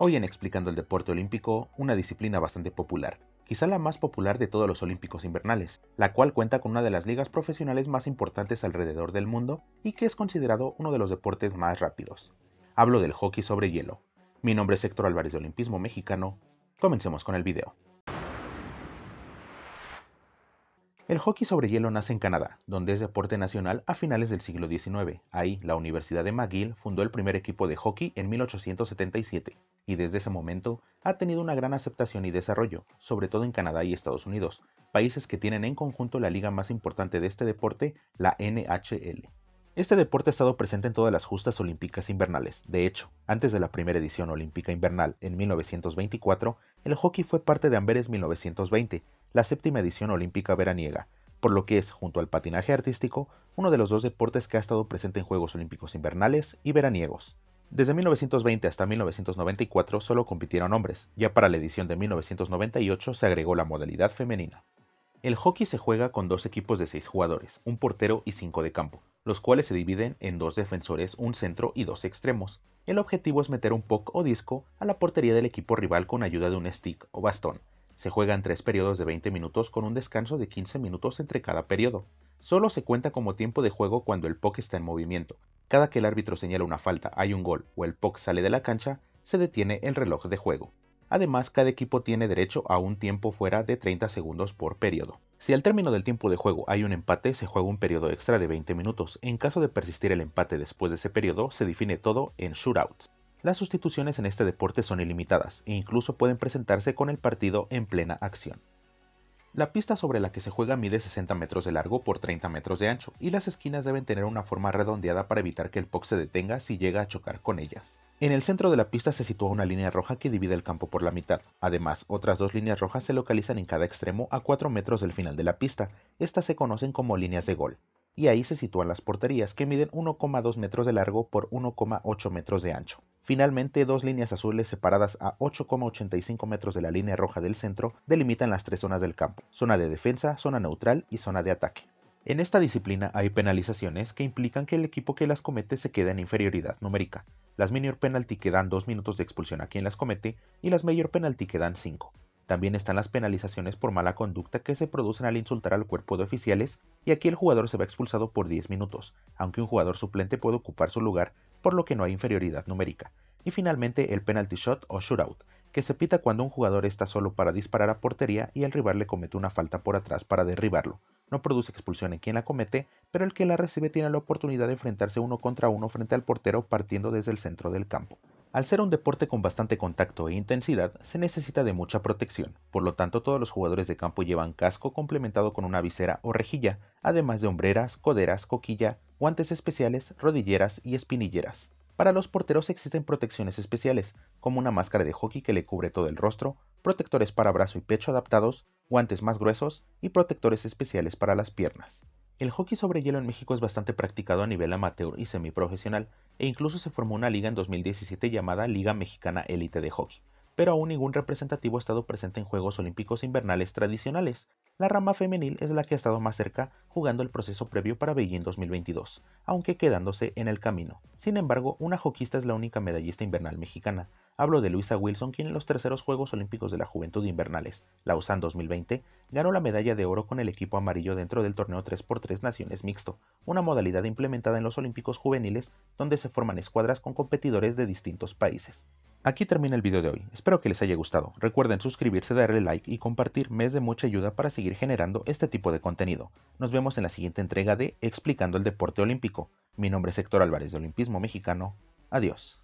Hoy en Explicando el Deporte Olímpico, una disciplina bastante popular, quizá la más popular de todos los Olímpicos invernales, la cual cuenta con una de las ligas profesionales más importantes alrededor del mundo y que es considerado uno de los deportes más rápidos. Hablo del hockey sobre hielo. Mi nombre es Héctor Álvarez de Olimpismo Mexicano. Comencemos con el video. El hockey sobre hielo nace en Canadá, donde es deporte nacional a finales del siglo XIX. Ahí, la Universidad de McGill fundó el primer equipo de hockey en 1877, y desde ese momento ha tenido una gran aceptación y desarrollo, sobre todo en Canadá y Estados Unidos, países que tienen en conjunto la liga más importante de este deporte, la NHL. Este deporte ha estado presente en todas las justas olímpicas invernales. De hecho, antes de la primera edición olímpica invernal en 1924, el hockey fue parte de Amberes 1920, la séptima edición olímpica veraniega, por lo que es, junto al patinaje artístico, uno de los dos deportes que ha estado presente en Juegos Olímpicos invernales y veraniegos. Desde 1920 hasta 1994 solo compitieron hombres, ya para la edición de 1998 se agregó la modalidad femenina. El hockey se juega con dos equipos de seis jugadores, un portero y cinco de campo, los cuales se dividen en dos defensores, un centro y dos extremos. El objetivo es meter un puck o disco a la portería del equipo rival con ayuda de un stick o bastón. Se juega en tres periodos de 20 minutos con un descanso de 15 minutos entre cada periodo. Solo se cuenta como tiempo de juego cuando el puck está en movimiento, cada que el árbitro señala una falta, hay un gol o el POC sale de la cancha, se detiene el reloj de juego. Además, cada equipo tiene derecho a un tiempo fuera de 30 segundos por periodo. Si al término del tiempo de juego hay un empate, se juega un periodo extra de 20 minutos. En caso de persistir el empate después de ese periodo, se define todo en shootouts. Las sustituciones en este deporte son ilimitadas e incluso pueden presentarse con el partido en plena acción. La pista sobre la que se juega mide 60 metros de largo por 30 metros de ancho y las esquinas deben tener una forma redondeada para evitar que el puck se detenga si llega a chocar con ellas. En el centro de la pista se sitúa una línea roja que divide el campo por la mitad. Además, otras dos líneas rojas se localizan en cada extremo a 4 metros del final de la pista. Estas se conocen como líneas de gol. Y ahí se sitúan las porterías que miden 1,2 metros de largo por 1,8 metros de ancho. Finalmente, dos líneas azules separadas a 8,85 metros de la línea roja del centro delimitan las tres zonas del campo, zona de defensa, zona neutral y zona de ataque. En esta disciplina hay penalizaciones que implican que el equipo que las comete se queda en inferioridad numérica. Las minor penalty que dan 2 minutos de expulsión a quien las comete y las mayor penalty que dan 5. También están las penalizaciones por mala conducta que se producen al insultar al cuerpo de oficiales y aquí el jugador se va expulsado por 10 minutos, aunque un jugador suplente puede ocupar su lugar por lo que no hay inferioridad numérica. Y finalmente el penalty shot o shootout, que se pita cuando un jugador está solo para disparar a portería y el rival le comete una falta por atrás para derribarlo. No produce expulsión en quien la comete, pero el que la recibe tiene la oportunidad de enfrentarse uno contra uno frente al portero partiendo desde el centro del campo. Al ser un deporte con bastante contacto e intensidad, se necesita de mucha protección, por lo tanto todos los jugadores de campo llevan casco complementado con una visera o rejilla, además de hombreras, coderas, coquilla, guantes especiales, rodilleras y espinilleras. Para los porteros existen protecciones especiales, como una máscara de hockey que le cubre todo el rostro, protectores para brazo y pecho adaptados, guantes más gruesos y protectores especiales para las piernas. El hockey sobre hielo en México es bastante practicado a nivel amateur y semiprofesional, e incluso se formó una liga en 2017 llamada Liga Mexicana Élite de Hockey pero aún ningún representativo ha estado presente en Juegos Olímpicos Invernales tradicionales. La rama femenil es la que ha estado más cerca jugando el proceso previo para Beijing 2022, aunque quedándose en el camino. Sin embargo, una joquista es la única medallista invernal mexicana. Hablo de Luisa Wilson, quien en los terceros Juegos Olímpicos de la Juventud Invernales, Lausanne 2020, ganó la medalla de oro con el equipo amarillo dentro del torneo 3x3 Naciones Mixto, una modalidad implementada en los Olímpicos Juveniles donde se forman escuadras con competidores de distintos países. Aquí termina el video de hoy, espero que les haya gustado. Recuerden suscribirse, darle like y compartir, me es de mucha ayuda para seguir generando este tipo de contenido. Nos vemos en la siguiente entrega de Explicando el Deporte Olímpico. Mi nombre es Héctor Álvarez de Olimpismo Mexicano. Adiós.